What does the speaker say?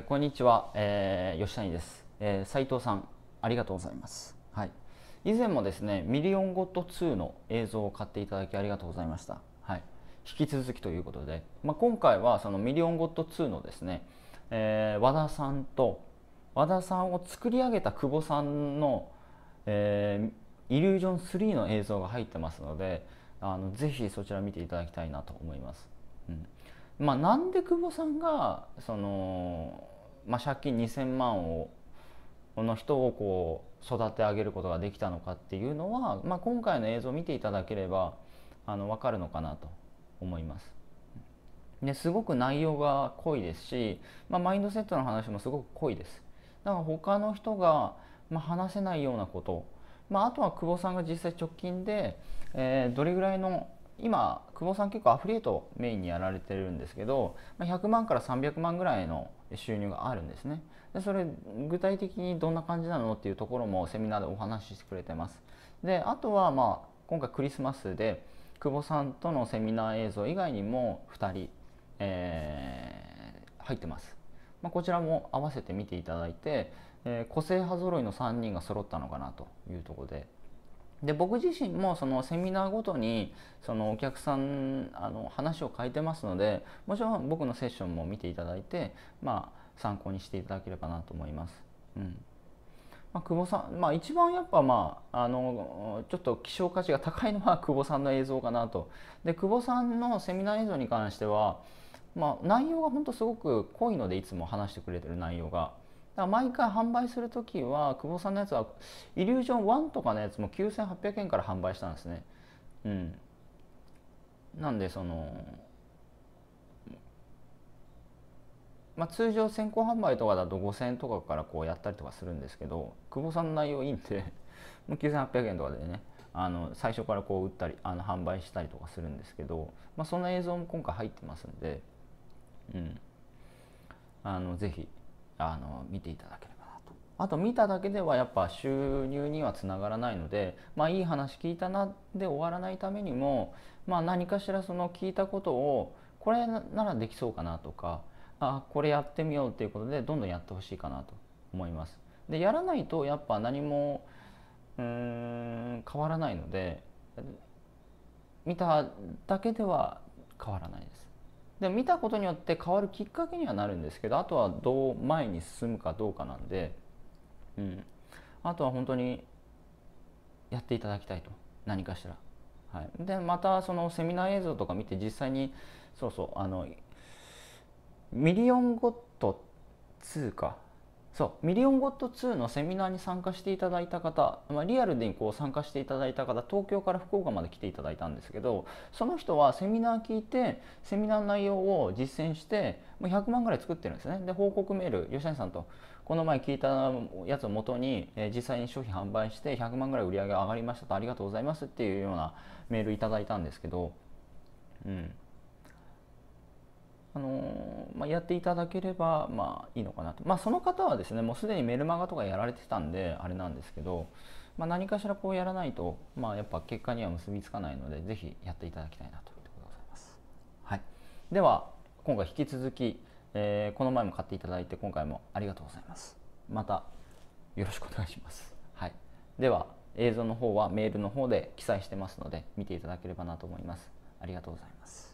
ー、こんにちは、えー、吉谷です、えー、斉藤さんありがとうございます、はい、以前もですねミリオンゴット2の映像を買っていただきありがとうございました、はい、引き続きということで、まあ、今回はそのミリオンゴット2のですね、えー、和田さんと和田さんを作り上げた久保さんの、えー、イリュージョン3の映像が入ってますのであのぜひそちら見ていただきたいなと思います、うんまあ、なんで久保さんがそのまあ、借金2,000万をの人をこう育て上げることができたのかっていうのは、まあ、今回の映像を見ていただければあの分かるのかなと思います。ですごく内容が濃いですし、まあ、マインドセットの話もすごく濃いです。だから他の人が、まあ、話せないようなこと、まあ、あとは久保さんが実際直近で、えー、どれぐらいの今久保さん結構アフリエイトメインにやられてるんですけど100万から300万ぐらいの収入があるんですねでそれ具体的にどんな感じなのっていうところもセミナーでお話ししてくれてますであとはまあ今回クリスマスで久保さんとのセミナー映像以外にも2人、えー、入ってます、まあ、こちらも合わせて見ていただいて、えー、個性派揃いの3人が揃ったのかなというところでで僕自身もそのセミナーごとにそのお客さんあの話を書いてますのでもちろん僕のセッションも見ていただいて、まあ、参考にしていただければなと思います。うんまあ、久保さん、まあ、一番やっぱ、まあ、あのちょっと希少価値が高いのは 久保さんの映像かなと。で久保さんのセミナー映像に関しては、まあ、内容が本当すごく濃いのでいつも話してくれてる内容が。だ毎回販売する時は久保さんのやつはイリュージョン1とかのやつも9800円から販売したんですねうんなんでそのまあ、通常先行販売とかだと5,000円とかからこうやったりとかするんですけど久保さんの内容いいんでもう9,800円とかでねあの最初からこう売ったりあの販売したりとかするんですけど、まあ、その映像も今回入ってますんで、うん、あのぜひあの見ていただければなとあと見ただけではやっぱ収入にはつながらないので、まあ、いい話聞いたなで終わらないためにも、まあ、何かしらその聞いたことをこれならできそうかなとかあこれやってみようっていうことでどんどんやってほしいかなと思います。でやらないとやっぱ何もうん変わらないので見ただけでは変わらないです。で見たことによって変わるきっかけにはなるんですけどあとはどう前に進むかどうかなんで、うん、あとは本当にやっていただきたいと何かしら。はい、でまたそのセミナー映像とか見て実際にそうそうあのミリオンゴット2かそうミリオンゴッド2のセミナーに参加していただいた方、まあ、リアルでこう参加していただいた方東京から福岡まで来ていただいたんですけどその人はセミナー聞いてセミナーの内容を実践してもう100万ぐらい作ってるんですねで報告メール吉谷さんとこの前聞いたやつをもとに、え実際に商品販売して100万ぐらい売り上げ上がりましたとありがとうございますっていうようなメールいただいたんですけどうんあのまあ、やっていただければ、まあ、いいのかなと、まあ、その方はですねもうすでにメルマガとかやられてたんであれなんですけど、まあ、何かしらこうやらないと、まあ、やっぱ結果には結びつかないのでぜひやっていただきたいなというところでございます、はい、では今回引き続き、えー、この前も買っていただいて今回もありがとうございますまたよろしくお願いします、はい、では映像の方はメールの方で記載してますので見ていただければなと思いますありがとうございます